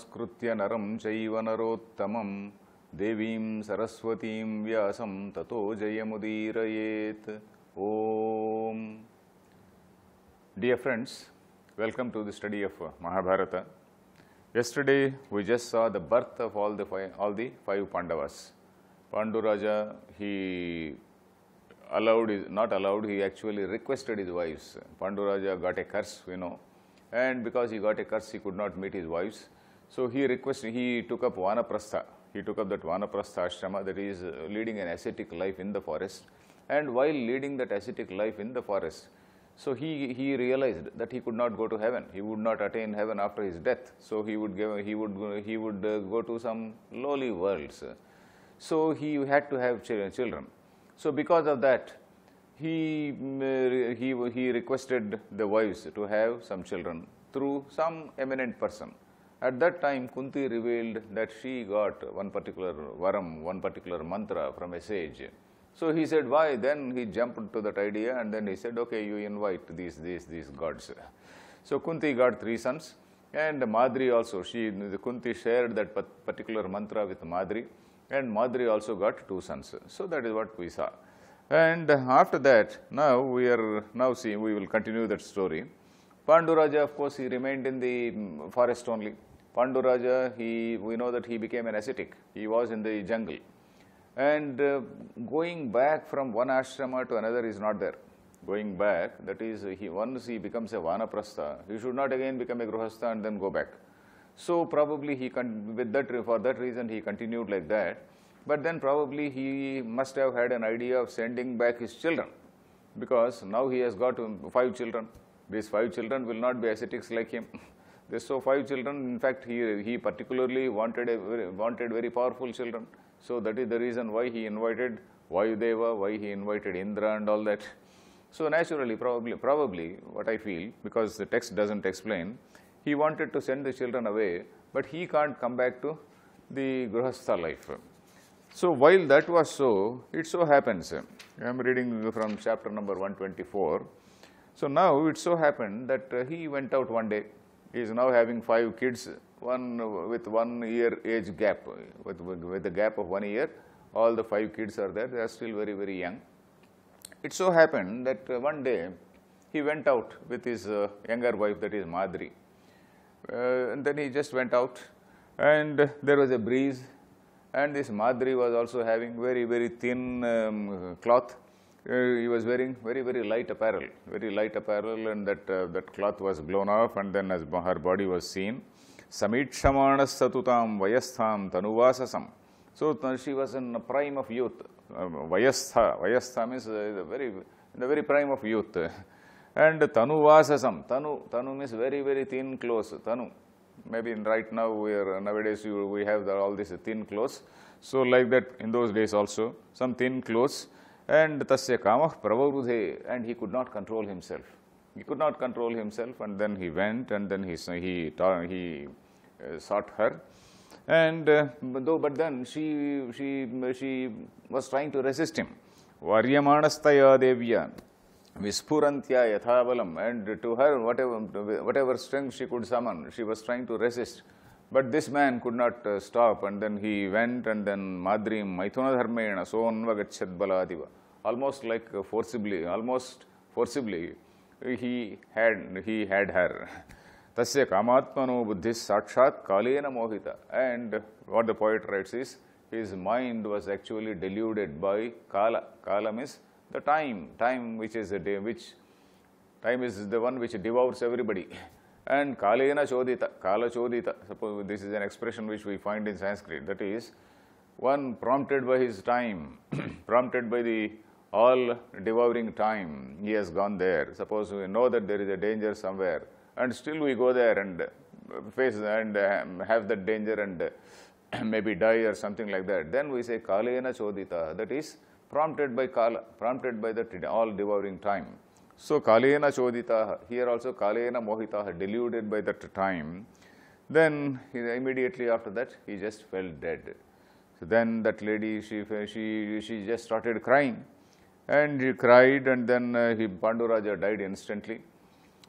నమస్కృత్య నరం చైవ నరోత్తమం దేవీం సరస్వతీం వ్యాసం తతో జయముదీరయేత్ ఓం dear friends welcome to the study of Mahabharata yesterday we just saw the birth of all the five all the five Pandavas Panduraja he allowed, is not allowed, he actually requested his wives. Panduraja got a curse, you know, and because he got a curse, he could not meet his wives. So he requested, he took up vanaprastha. He took up that vanaprastha ashrama, that is uh, leading an ascetic life in the forest. And while leading that ascetic life in the forest, so he, he realized that he could not go to heaven. He would not attain heaven after his death. So he would, give, he would, he would uh, go to some lowly worlds. So he had to have children. So because of that, he, mm, uh, he, he requested the wives to have some children through some eminent person. At that time, Kunti revealed that she got one particular varam, one particular mantra from a sage. So he said, why? Then he jumped to that idea and then he said, okay, you invite these, these, these gods. So Kunti got three sons and Madri also, she, the Kunti shared that particular mantra with Madri and Madri also got two sons. So that is what we saw. And after that, now we are, now see, we will continue that story. Panduraja, of course, he remained in the forest only. Panduraja, he, we know that he became an ascetic. He was in the jungle. And uh, going back from one ashrama to another is not there. Going back, that is, he, once he becomes a vanaprastha, he should not again become a grihastha and then go back. So probably he, con with that, for that reason, he continued like that. But then probably he must have had an idea of sending back his children because now he has got um, five children. These five children will not be ascetics like him. There's so five children. In fact, he, he particularly wanted, a, wanted very powerful children. So that is the reason why he invited Vayudeva, why he invited Indra and all that. So naturally, probably, probably what I feel, because the text doesn't explain, he wanted to send the children away, but he can't come back to the Grihastha life. So while that was so, it so happens, I am reading from chapter number 124. So now it so happened that he went out one day he is now having five kids, one with one year age gap, with, with a gap of one year. All the five kids are there, they are still very, very young. It so happened that one day he went out with his uh, younger wife, that is Madri. Uh, and then he just went out and there was a breeze and this Madri was also having very, very thin um, cloth uh, he was wearing very, very light apparel, very light apparel and that, uh, that cloth was blown off and then as her body was seen. satutam vayastham tanuvasasam. So uh, she was in the prime of youth. Vayastha, Vayastha means the very, in the very prime of youth. And tanuvasasam, tanu, tanu means very, very thin clothes, tanu. Maybe right now, we are, nowadays you, we have the, all these thin clothes. So like that in those days also, some thin clothes and tasya kamah pravavrude and he could not control himself. He could not control himself and then he went and then he, he, he uh, sought her and uh, though but then she, she, she was trying to resist him. Varyamanastaya devya vispurantya yathabalam and to her whatever, whatever strength she could summon she was trying to resist but this man could not uh, stop and then he went and then Madrim Maithunadharmena Sonvagachat Baladiva. Almost like uh, forcibly, almost forcibly he had, he had her. Tasya kamatmano buddhis sakshat kalena mohita. And what the poet writes is, his mind was actually deluded by kala. Kala means the time, time which is a day, which time is the one which devours everybody. and kalena chodita, kala chodita, suppose this is an expression which we find in Sanskrit, that is one prompted by his time, prompted by the all devouring time, he has gone there. Suppose we know that there is a danger somewhere and still we go there and uh, face and um, have that danger and uh, maybe die or something like that. Then we say kalena chodita, that is prompted by kala, prompted by the all devouring time. So Kalena Choditaha, here also Kalena Mohitaha, deluded by that time. Then immediately after that, he just fell dead. So then that lady, she, she, she just started crying and he cried and then uh, he, Panduraja died instantly.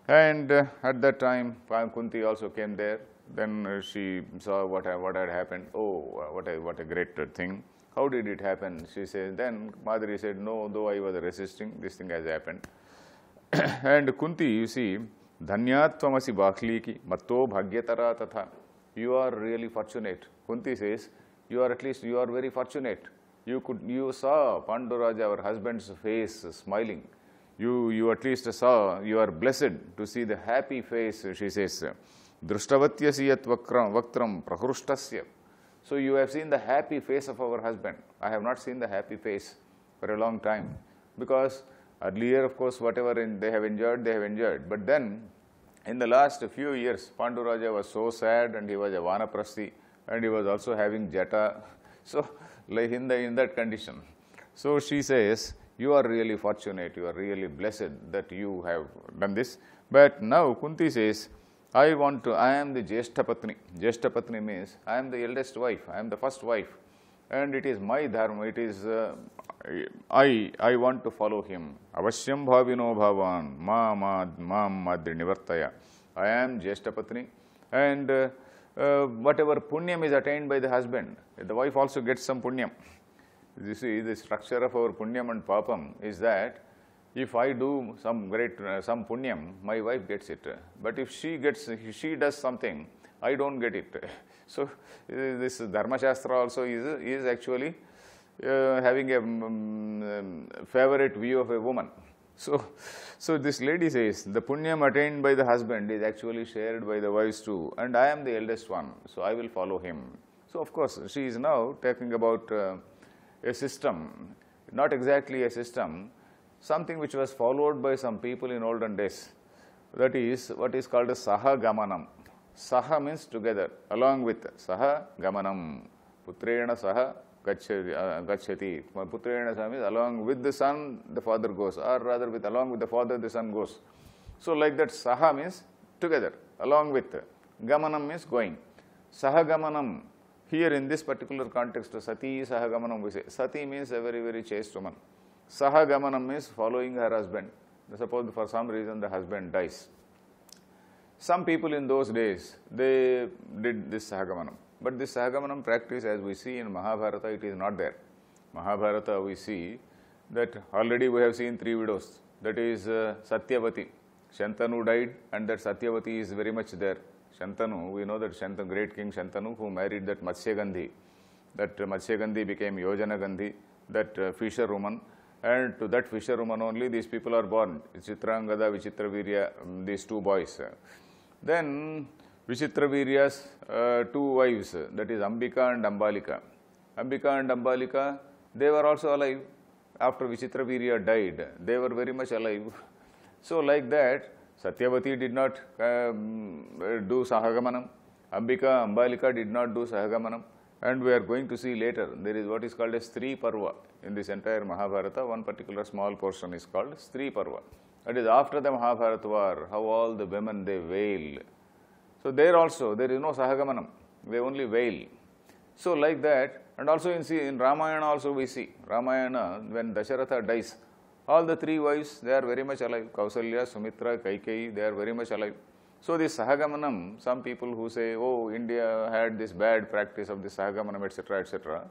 And uh, at that time, Kunti also came there. Then uh, she saw what, what had happened. Oh, what a, what a great thing. How did it happen? She said, then Madhuri said, no, though I was resisting, this thing has happened. And Kunti you see धन्यात्मसी बाह्ली की मत्तो भाग्यतरा तथा you are really fortunate Kunti says you are at least you are very fortunate you could you saw Panduraj our husband face smiling you you at least saw you are blessed to see the happy face she says दृष्टवत्यसी यत्वक्र वक्त्र प्रहृष्ट so you have seen the happy face of our husband I have not seen the happy face for a long time because Earlier, of course, whatever in, they have enjoyed, they have enjoyed. But then, in the last few years, Pandu Raja was so sad and he was a vanaprasthi and he was also having jata. So, like in, the, in that condition. So, she says, you are really fortunate, you are really blessed that you have done this. But now Kunti says, I want to, I am the Jeshthapatni. patni means, I am the eldest wife, I am the first wife and it is my dharma, it is uh, I, I want to follow him. Avasyam bhavino bhavan, ma ma madri nivartaya. I am Jyeshtapatni and uh, uh, whatever punyam is attained by the husband, the wife also gets some punyam. You see, the structure of our punyam and papam is that if I do some great, uh, some punyam, my wife gets it. But if she gets, if she does something, I don't get it. So this Dharma Shastra also is, is actually uh, having a um, favorite view of a woman. So, so this lady says, the punyam attained by the husband is actually shared by the wives too, and I am the eldest one, so I will follow him. So, of course, she is now talking about uh, a system, not exactly a system, something which was followed by some people in olden days. That is what is called a Sahagamanam. Saha means together, along with Saha Gamanam. Putrena Saha Gachati. Putrena Saha means along with the son, the father goes, or rather with along with the father, the son goes. So like that, Saha means together, along with. Gamanam means going. Saha Gamanam. Here in this particular context, Sati Saha Gamanam we say. Sati means a very, very chaste woman. Saha Gamanam means following her husband. Suppose for some reason the husband dies. Some people in those days, they did this Sahagamanam. But this Sahagamanam practice, as we see in Mahabharata, it is not there. Mahabharata, we see that already we have seen three widows. That is uh, Satyavati. Shantanu died and that Satyavati is very much there. Shantanu, we know that Shantanu, great king Shantanu who married that Matsya Gandhi. That uh, Matsya Gandhi became Yojana Gandhi, that uh, fisher And to that fisher only these people are born. Chitrangada, Vichitravirya, um, these two boys. Then Vichitravirya's uh, two wives, that is Ambika and Ambalika. Ambika and Ambalika, they were also alive. After Vichitravirya died, they were very much alive. So like that, Satyavati did not um, do Sahagamanam. Ambika, Ambalika did not do Sahagamanam. And we are going to see later, there is what is called as Stri Parva. In this entire Mahabharata, one particular small portion is called Stri Parva. That is after them war, how all the women they wail. So there also there is no Sahagamanam, they only wail. So like that and also in, see, in Ramayana also we see, Ramayana when Dasharatha dies, all the three wives they are very much alive, Kausalya, Sumitra, Kaikeyi they are very much alive. So this Sahagamanam, some people who say, oh India had this bad practice of this Sahagamanam etc etc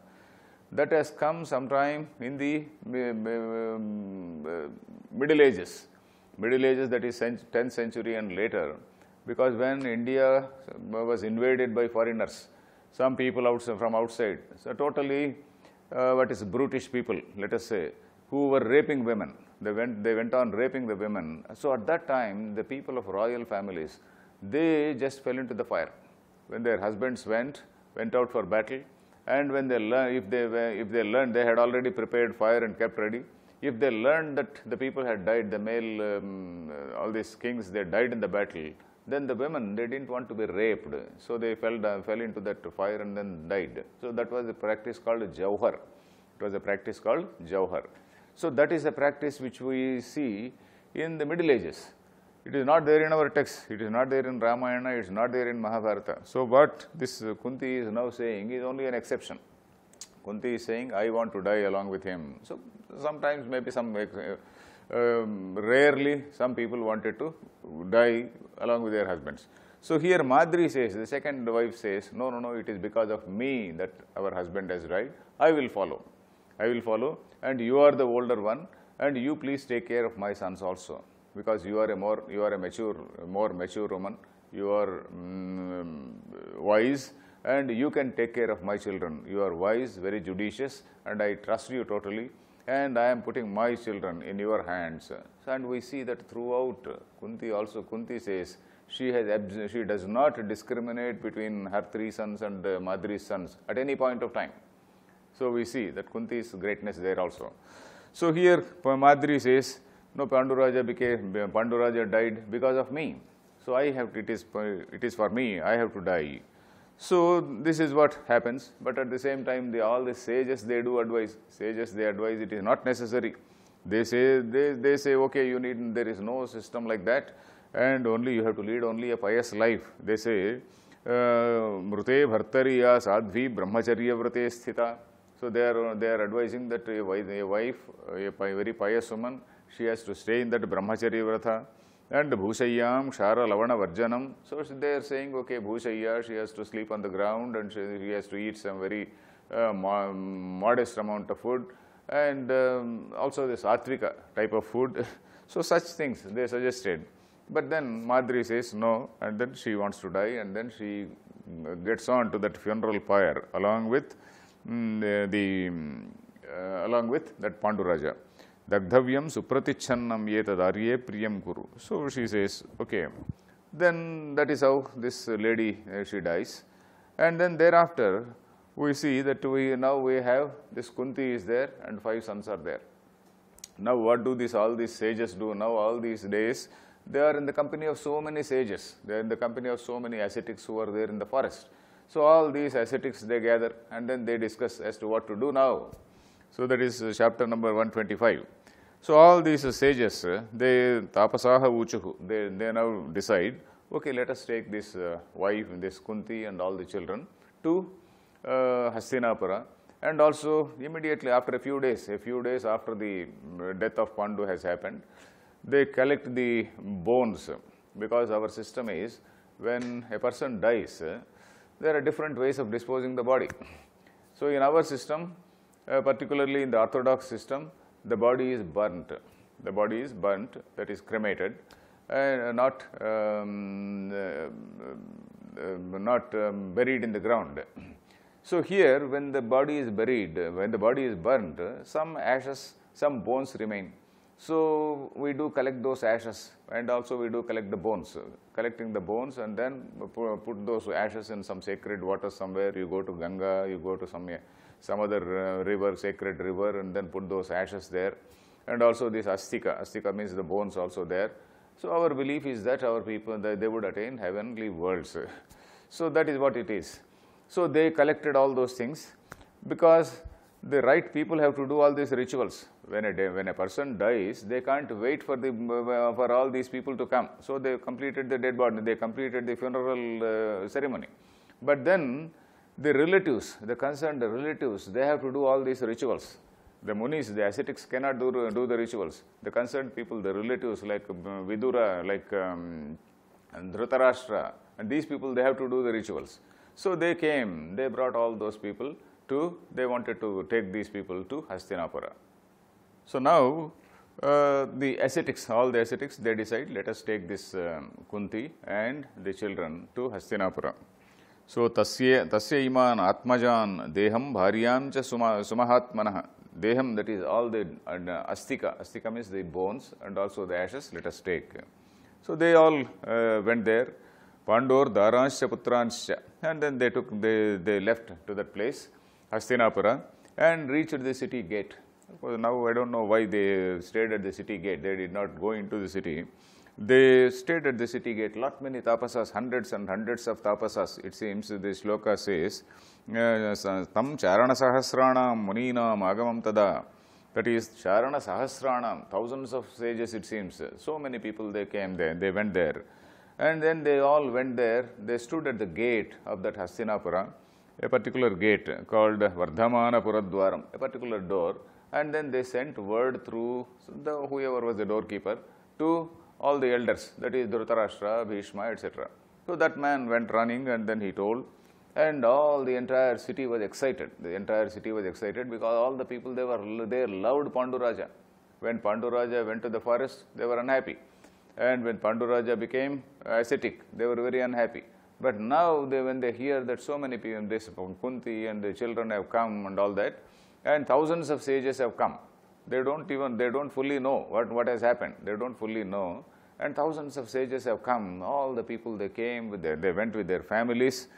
that has come sometime in the um, um, Middle Ages. Middle Ages, that is 10th century and later, because when India was invaded by foreigners, some people from outside, so totally uh, what is brutish people, let us say, who were raping women. They went, they went on raping the women. So at that time, the people of royal families, they just fell into the fire. When their husbands went, went out for battle, and when they learn, if they were, if they learned, they had already prepared fire and kept ready if they learned that the people had died, the male, um, uh, all these kings, they died in the battle, then the women, they didn't want to be raped. So they fell, down, fell into that fire and then died. So that was a practice called Jauhar. It was a practice called Jauhar. So that is a practice which we see in the Middle Ages. It is not there in our texts. It is not there in Ramayana. It is not there in Mahabharata. So what this Kunti is now saying is only an exception. Kunti is saying, I want to die along with him. So sometimes maybe some, eh, um, rarely some people wanted to die along with their husbands. So here Madri says, the second wife says, no, no, no, it is because of me that our husband has died. I will follow. I will follow and you are the older one and you please take care of my sons also because you are a more, you are a mature, more mature woman. You are mm, wise and you can take care of my children. You are wise, very judicious, and I trust you totally, and I am putting my children in your hands. And we see that throughout, Kunti also, Kunti says, she, has, she does not discriminate between her three sons and uh, Madri's sons at any point of time. So we see that Kunti's greatness there also. So here Madri says, no, Panduraja became, Panduraja died because of me. So I have, it is, it is for me, I have to die. So this is what happens, but at the same time, they, all the sages, they do advise. Sages, they advise it is not necessary. They say, they, they say, okay, you need, there is no system like that, and only you have to lead only a pious life. They say, uh, mrute bhartariya sadvi brahmacharya vrate sthita. So they are, they are advising that a wife, a very pious woman, she has to stay in that brahmacharya vrata. And Bhusayyam, Shara Lavana Varjanam. So they are saying, okay, Bhushayya, she has to sleep on the ground and she, she has to eat some very uh, mo modest amount of food. And um, also this Atrika type of food. so such things they suggested. But then Madri says no and then she wants to die and then she uh, gets on to that funeral pyre along with mm, the, the uh, along with that Panduraja. Dagdhavyam supratichannam yetadarye priyam guru. So she says, okay, then that is how this lady, uh, she dies. And then thereafter, we see that we now we have this Kunti is there and five sons are there. Now what do this all these sages do? Now all these days, they are in the company of so many sages. They are in the company of so many ascetics who are there in the forest. So all these ascetics they gather and then they discuss as to what to do now. So that is uh, chapter number 125. So all these sages, they tapasaha uchuhu, they, they now decide, okay, let us take this uh, wife, this Kunti and all the children to uh, Hastinapura. And also immediately after a few days, a few days after the uh, death of Pandu has happened, they collect the bones because our system is when a person dies, there are different ways of disposing the body. So in our system, uh, particularly in the orthodox system, the body is burnt. The body is burnt, that is cremated, and not um, uh, um uh, not um, buried in the ground. So here, when the body is buried, when the body is burnt, some ashes, some bones remain. So we do collect those ashes and also we do collect the bones, collecting the bones and then put those ashes in some sacred water somewhere, you go to Ganga, you go to some some other uh, river, sacred river, and then put those ashes there. And also this astika, astika means the bones also there. So our belief is that our people, that they would attain heavenly worlds. So that is what it is. So they collected all those things because the right people have to do all these rituals. When a, when a person dies, they can't wait for, the, uh, for all these people to come. So they completed the dead body, they completed the funeral uh, ceremony. But then the relatives, the concerned relatives, they have to do all these rituals. The munis, the ascetics cannot do, do the rituals. The concerned people, the relatives like um, Vidura, like um, Dhritarashtra, and these people, they have to do the rituals. So they came, they brought all those people to, they wanted to take these people to Hastinapura. So now, uh, the ascetics, all the ascetics, they decide, let us take this um, Kunti and the children to Hastinapura. So tasya tasya iman atmajan deham भार्यां cha sumahatmanah deham that is all the uh, astika astika means the bones and also the ashes let us take so they all uh, went there pandor daransya putransya and then they took they they left to that place hastinapura and reached the city gate now i don't know why they stayed at the city gate they did not go into the city they stayed at the city gate, lot many tapasas, hundreds and hundreds of tapasas, it seems the shloka says, uh, tam charana sahasrana manina magamam tada. That is charana sahasrana, thousands of sages it seems. So many people they came there, they went there. And then they all went there, they stood at the gate of that Hastinapura, a particular gate called Vardhamana Puradwaram, a particular door. And then they sent word through the, whoever was the doorkeeper to all the elders, that is Dhritarashtra, Bhishma, etc. So that man went running and then he told, and all the entire city was excited. The entire city was excited because all the people they were there loved Panduraja. When Panduraja went to the forest, they were unhappy. And when Panduraja became ascetic, they were very unhappy. But now they, when they hear that so many people, this Kunti and the children have come and all that, and thousands of sages have come. They don't even, they don't fully know what, what has happened. They don't fully know. And thousands of sages have come. All the people they came, with their, they went with their families.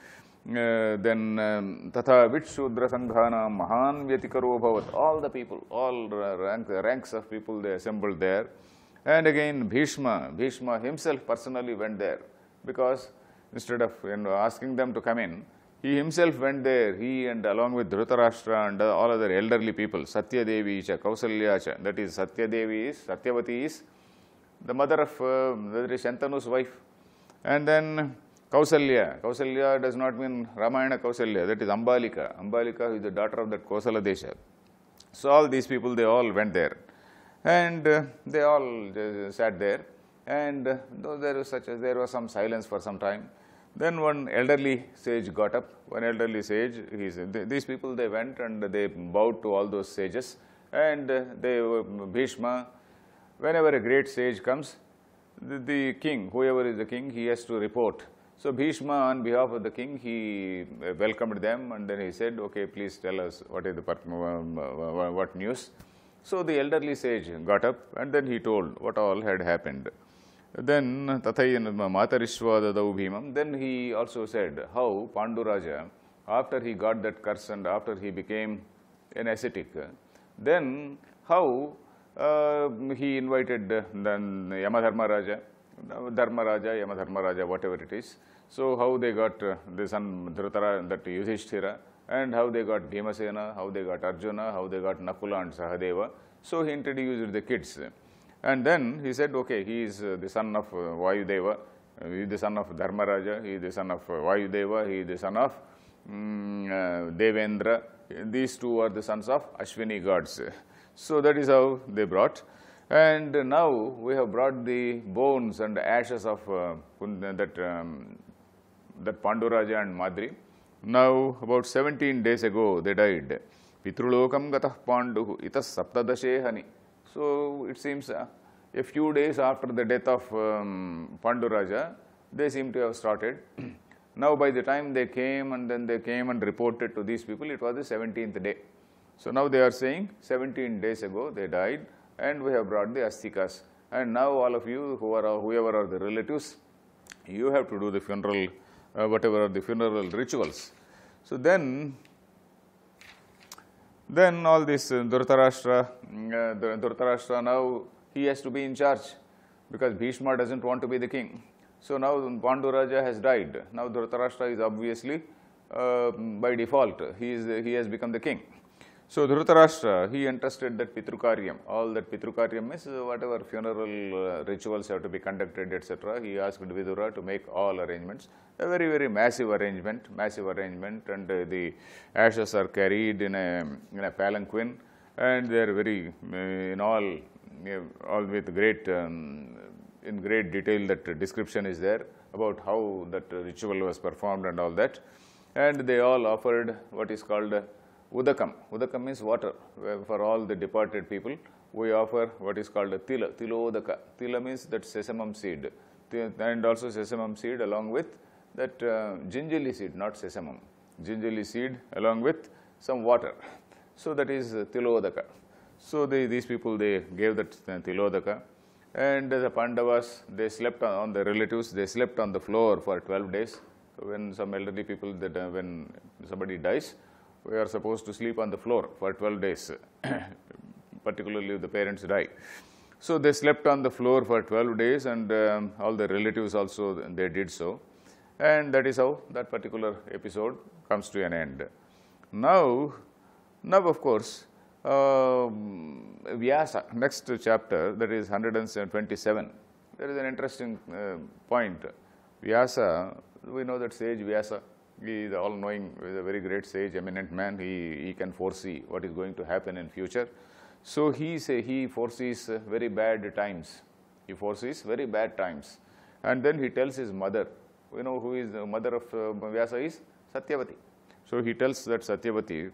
Uh, then um, tatha vichudra sanghana mahan vyatikaro bhavat. All the people, all rank, ranks of people they assembled there. And again Bhishma, Bhishma himself personally went there because instead of you know, asking them to come in, he himself went there, he and along with Dhritarashtra and all other elderly people, Satya Devi Kausalya that is Satya Devi is, Satyavati is the mother of uh, Shantanu's wife. And then Kausalya, Kausalya does not mean Ramayana Kausalya, that is Ambalika, Ambalika is the daughter of that Kausala Desha. So all these people, they all went there and uh, they all uh, sat there and uh, though there was such a, there was some silence for some time then one elderly sage got up, one elderly sage, these people they went and they bowed to all those sages and uh, they were uh, Bhishma, whenever a great sage comes, the, the, king, whoever is the king, he has to report. So Bhishma on behalf of the king, he uh, welcomed them and then he said, okay, please tell us what is the, um, what news. So the elderly sage got up and then he told what all had happened. Then Tathayan uh, Matarishvadadau Bhimam, then he also said how Panduraja, after he got that curse and after he became an ascetic, then how uh, he invited uh, then Yamadharma Raja, Dharma Raja, Yamadharma Raja, whatever it is. So how they got uh, the son Dhritara, that Yudhishthira, and how they got Bhimasena, how they got Arjuna, how they got Nakula and Sahadeva. So he introduced the kids. And then he said, okay, he is uh, the son of uh, Vayudeva, uh, he is the son of Dharmaraja, he is the son of Vayudeva, he is the son of um, Devendra. These two are the sons of Ashwini gods. So that is how they brought. And now we have brought the bones and ashes of uh, that, um, that Panduraja and Madri. Now about 17 days ago they died. Pitrulokam gatah panduhu itas saptadashe so it seems uh, a few days after the death of um, Pandu Raja, they seem to have started. now by the time they came and then they came and reported to these people, it was the 17th day. So now they are saying 17 days ago they died and we have brought the astikas. And now all of you who are uh, whoever are the relatives, you have to do the funeral, uh, whatever are the funeral rituals. So then then all this uh, Dhritarashtra, mm, uh, Dhritarashtra now he has to be in charge because Bhishma doesn't want to be the king. So now Panduraja has died. Now Dhritarashtra is obviously uh, by default, he, is, he has become the king. So Dhritarashtra, he entrusted that Pitrukaryam, all that Pitrukaryam is uh, whatever funeral uh, rituals have to be conducted etc. He asked Vidura to make all arrangements, a very very massive arrangement, massive arrangement and uh, the ashes are carried in a, in a palanquin and they are very in all, all with great, um, in great detail that description is there about how that ritual was performed and all that and they all offered what is called Udakam. Udakam means water. For all the departed people, we offer what is called a tila, tilodaka. Tila means that sesamum seed. And also sesamum seed along with that uh, gingerly seed, not sesamum. Gingerly seed along with some water. So that is uh, tilodaka. So they, these people, they gave that uh, tilodaka. And the Pandavas, they slept on, the relatives, they slept on the floor for 12 days. So when some elderly people, that, uh, when somebody dies, we are supposed to sleep on the floor for 12 days, particularly if the parents die. So they slept on the floor for 12 days and um, all the relatives also they did so. And that is how that particular episode comes to an end. Now, now of course, uh, um, Vyasa, next chapter, that is 127, there is an interesting uh, point. Vyasa, we know that sage Vyasa he is all knowing, is a very great sage, eminent man. He, he can foresee what is going to happen in future. So he say he foresees uh, very bad times. He foresees very bad times. And then he tells his mother, you know who is the mother of uh, Vyasa is? Satyavati. So he tells that Satyavati,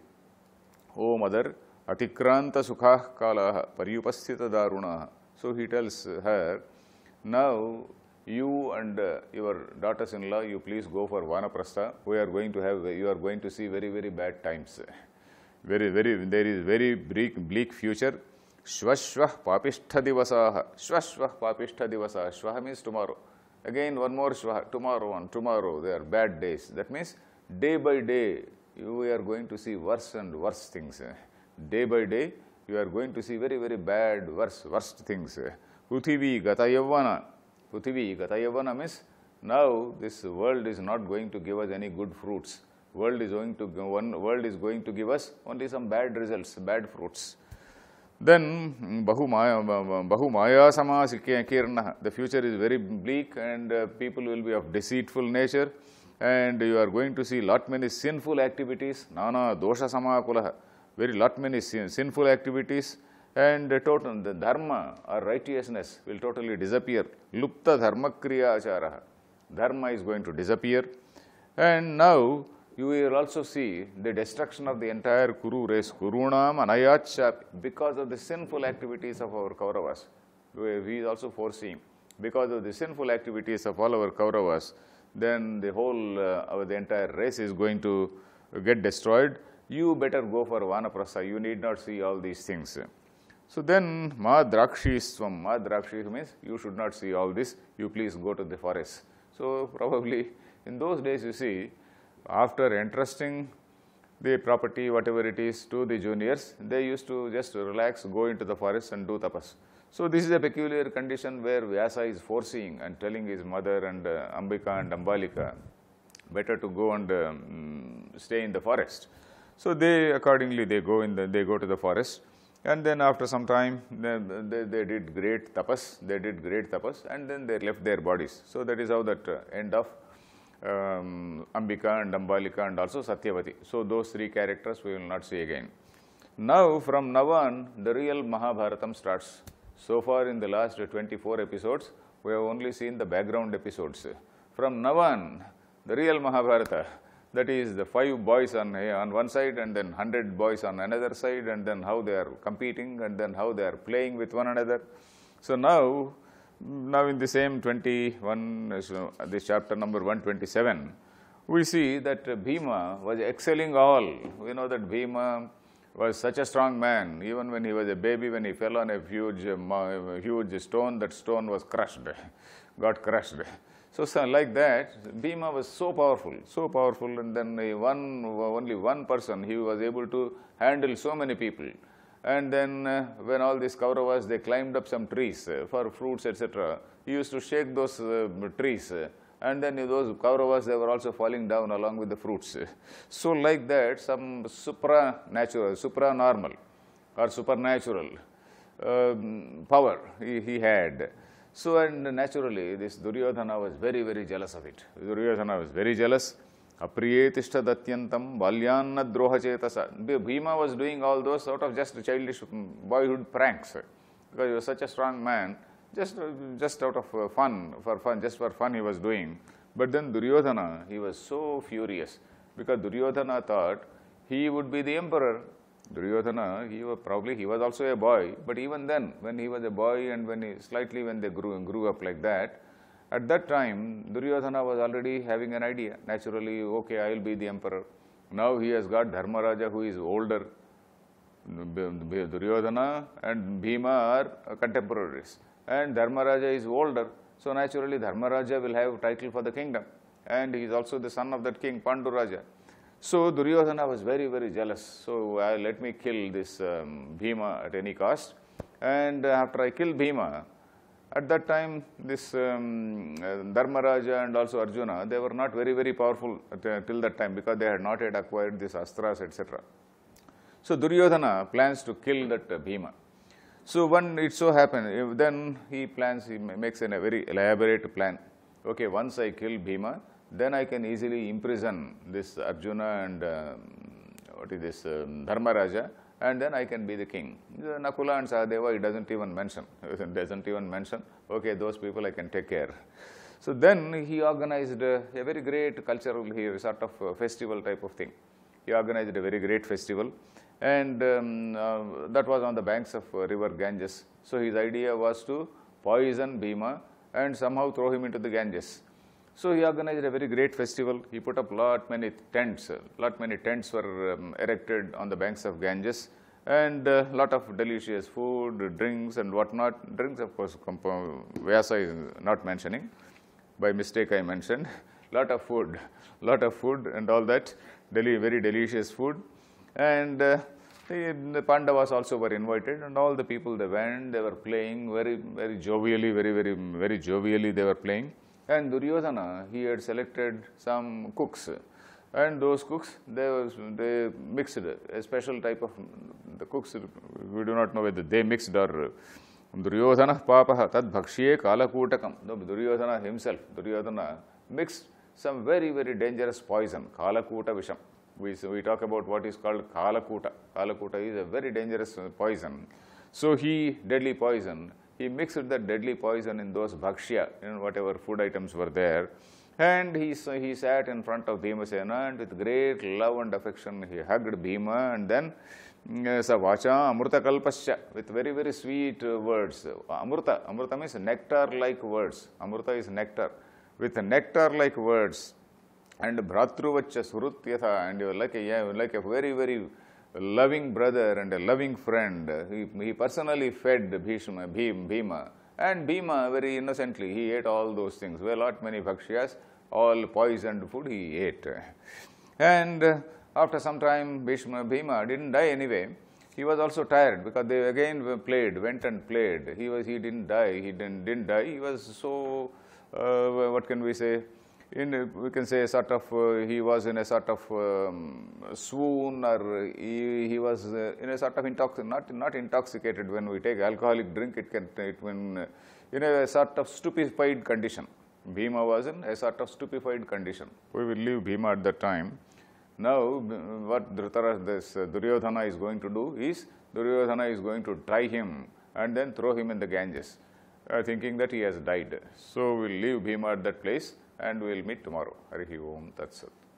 O mother, atikranta Sukha kalaha pariyupasthita darunaha. So he tells her, now you and uh, your daughters-in-law, you please go for Vanaprastha. We are going to have, you are going to see very, very bad times. Very, very, there is very bleak, bleak future. Shvashvah papishta divasaha. Shvashvah papishta divasaha. Shvaha means tomorrow. Again, one more shvaha. Tomorrow on, tomorrow, they are bad days. That means, day by day, you are going to see worse and worse things. Day by day, you are going to see very, very bad, worse, worst things. vi gata yavvana. Prithivi Gata Yavana means now this world is not going to give us any good fruits. World is going to one world is going to give us only some bad results, bad fruits. Then Bahu Maya Samas the future is very bleak and uh, people will be of deceitful nature and you are going to see lot many sinful activities, nana dosha kula. very lot many sin, sinful activities and the total the dharma or righteousness will totally disappear. Lupta dharma kriya acharaha. Dharma is going to disappear. And now you will also see the destruction of the entire Kuru race, Kurunam anayachar, because of the sinful activities of our Kauravas. We are also foreseeing, because of the sinful activities of all our Kauravas, then the whole, uh, the entire race is going to get destroyed. You better go for Vanaprastha. You need not see all these things. So then Madrakshishwam, Madrakshi means you should not see all this, you please go to the forest. So probably in those days you see, after entrusting the property, whatever it is, to the juniors, they used to just relax, go into the forest and do tapas. So this is a peculiar condition where Vyasa is foreseeing and telling his mother and uh, Ambika and Ambalika, better to go and um, stay in the forest. So they accordingly they go in the, they go to the forest and then after some time, they, they, they, did great tapas, they did great tapas and then they left their bodies. So, that is how that uh, end of um, Ambika and Ambalika and also Satyavati. So, those three characters we will not see again. Now, from now on, the real Mahabharatam starts. So far in the last 24 episodes, we have only seen the background episodes. From now on, the real Mahabharata that is the five boys on, eh, on one side and then 100 boys on another side and then how they are competing and then how they are playing with one another. So now, now in the same 21, so this chapter number 127, we see that Bhima was excelling all. We know that Bhima was such a strong man, even when he was a baby, when he fell on a huge, huge stone, that stone was crushed, got crushed. So, so, like that, Bhima was so powerful, so powerful, and then one, only one person, he was able to handle so many people. And then uh, when all these Kauravas, they climbed up some trees uh, for fruits, etc. He used to shake those uh, trees. Uh, and then those Kauravas, they were also falling down along with the fruits. So like that, some supranatural, supranormal or supernatural um, power he, he had. So, and naturally, this Duryodhana was very, very jealous of it. Duryodhana was very jealous. Apriyetishta datyantam valyanna drohachetasa. Bhima was doing all those sort of just childish boyhood pranks because he was such a strong man, just, just out of uh, fun, for fun, just for fun he was doing. But then Duryodhana, he was so furious because Duryodhana thought he would be the emperor Duryodhana, he was probably, he was also a boy, but even then, when he was a boy and when he, slightly when they grew, grew up like that, at that time, Duryodhana was already having an idea. Naturally, okay, I will be the emperor. Now he has got Dharmaraja who is older. Duryodhana and Bhima are contemporaries. And Dharmaraja is older. So naturally, Dharmaraja will have title for the kingdom. And he is also the son of that king, Panduraja. So Duryodhana was very, very jealous. So uh, let me kill this um, Bhima at any cost. And uh, after I kill Bhima, at that time, this um, uh, Dharmaraja and also Arjuna, they were not very, very powerful at, uh, till that time because they had not yet acquired these astras, etc. So Duryodhana plans to kill that uh, Bhima. So when it so happens, eh, then he plans, he makes an, a very elaborate plan. Okay, once I kill Bhima, then I can easily imprison this Arjuna and um, what is this um, Dharmaraja and then I can be the king. Nakula and Sahadeva, he doesn't even mention, he doesn't even mention, okay, those people I can take care. So then he organized a, a very great cultural here, sort of uh, festival type of thing. He organized a very great festival and um, uh, that was on the banks of uh, river Ganges. So his idea was to poison Bhima and somehow throw him into the Ganges. So he organized a very great festival. He put up lot many tents. Uh, lot many tents were um, erected on the banks of Ganges and uh, lot of delicious food, drinks and whatnot. Drinks of course, uh, Vyasa is not mentioning. By mistake I mentioned. lot of food, lot of food and all that. very delicious food. And uh, the, the, Pandavas also were invited and all the people they went, they were playing very, very jovially, very, very, very jovially they were playing. And Duryodhana, he had selected some cooks and those cooks, they, was, they mixed a special type of, the cooks, we do not know whether they mixed or Duryodhana papaha tad bhakshye kalakutakam. Duryodhana himself, Duryodhana mixed some very, very dangerous poison, kalakuta visham. We, we talk about what is called kalakuta. Kalakuta is a very dangerous poison. So he, deadly poison, he mixed the deadly poison in those bhakshya, you know, whatever food items were there. And he, so he sat in front of Bhimasena and with great love and affection he hugged Bhima and then uh, vacha Amrta Kalpascha with very, very sweet uh, words. Amrta, Amrta means nectar-like words. Amrta is nectar. With nectar-like words and Bhratruvacha Surutyatha and you like a, yeah, like a very, very a loving brother and a loving friend. He, he personally fed Bhishma, Bhim, Bhima. And Bhima, very innocently, he ate all those things. Well, not many bhakshyas, all poisoned food he ate. And after some time, Bhishma, Bhima didn't die anyway. He was also tired because they again played, went and played. He was, he didn't die, he didn't, didn't die. He was so, uh, what can we say, in we can say sort of uh, he was in a sort of um, swoon or he, he was uh, in a sort of intox not not intoxicated when we take alcoholic drink it can it when uh, in a sort of stupefied condition bhima was in a sort of stupefied condition we will leave bhima at that time now what dhritarashtra this uh, duryodhana is going to do is duryodhana is going to try him and then throw him in the ganges uh, thinking that he has died so we'll leave bhima at that place and we will meet tomorrow. Harihi Om Tat Sat.